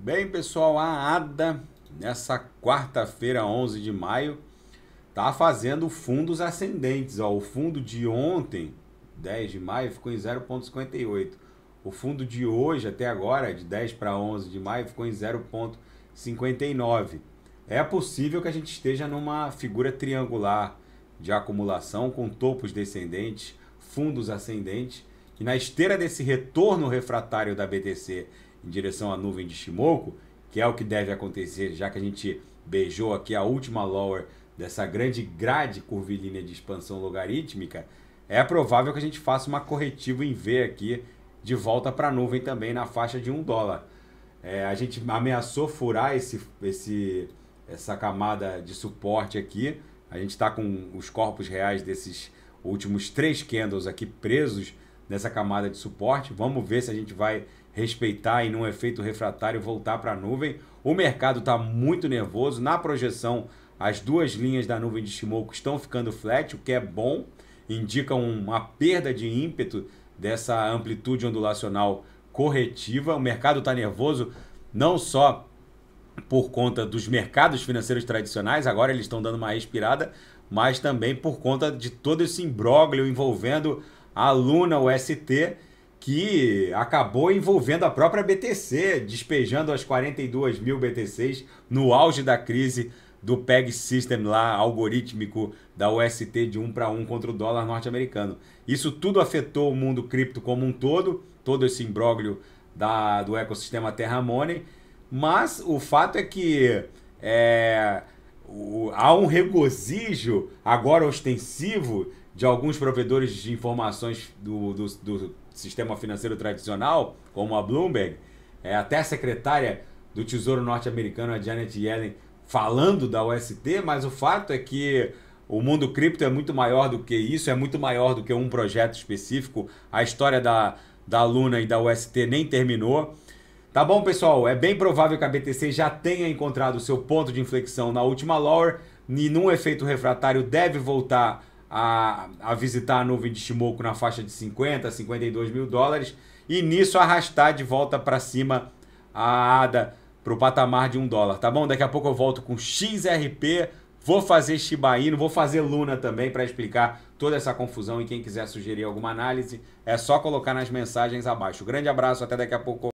Bem, pessoal, a ADA, nessa quarta-feira, 11 de maio, está fazendo fundos ascendentes. Ó. O fundo de ontem, 10 de maio, ficou em 0,58. O fundo de hoje, até agora, de 10 para 11 de maio, ficou em 0,59. É possível que a gente esteja numa figura triangular de acumulação com topos descendentes, fundos ascendentes, e na esteira desse retorno refratário da BTC em direção à nuvem de Shimoku, que é o que deve acontecer, já que a gente beijou aqui a última lower dessa grande grade curvilínea de expansão logarítmica, é provável que a gente faça uma corretiva em V aqui de volta para a nuvem também na faixa de um dólar. É, a gente ameaçou furar esse, esse, essa camada de suporte aqui. A gente está com os corpos reais desses últimos três candles aqui presos nessa camada de suporte. Vamos ver se a gente vai respeitar e num efeito refratário voltar para a nuvem. O mercado está muito nervoso. Na projeção, as duas linhas da nuvem de Shimoku estão ficando flat, o que é bom, indica uma perda de ímpeto dessa amplitude ondulacional corretiva. O mercado está nervoso não só por conta dos mercados financeiros tradicionais, agora eles estão dando uma respirada, mas também por conta de todo esse imbróglio envolvendo a aluna UST que acabou envolvendo a própria BTC, despejando as 42 mil BTCs no auge da crise do PEG System lá, algorítmico da UST de um para um contra o dólar norte-americano. Isso tudo afetou o mundo cripto como um todo, todo esse imbróglio da, do ecossistema Terra Money, mas o fato é que é, há um regozijo agora ostensivo de alguns provedores de informações do, do, do sistema financeiro tradicional, como a Bloomberg, é, até a secretária do Tesouro norte-americano, a Janet Yellen, falando da OST, mas o fato é que o mundo cripto é muito maior do que isso, é muito maior do que um projeto específico. A história da, da Luna e da UST nem terminou. Tá bom, pessoal? É bem provável que a BTC já tenha encontrado seu ponto de inflexão na última lower e num efeito refratário deve voltar a, a visitar a nuvem de Shimoku na faixa de 50, 52 mil dólares e nisso arrastar de volta para cima a ADA para o patamar de um dólar, tá bom? Daqui a pouco eu volto com XRP, vou fazer Shiba Inu, vou fazer Luna também para explicar toda essa confusão e quem quiser sugerir alguma análise é só colocar nas mensagens abaixo. Grande abraço, até daqui a pouco.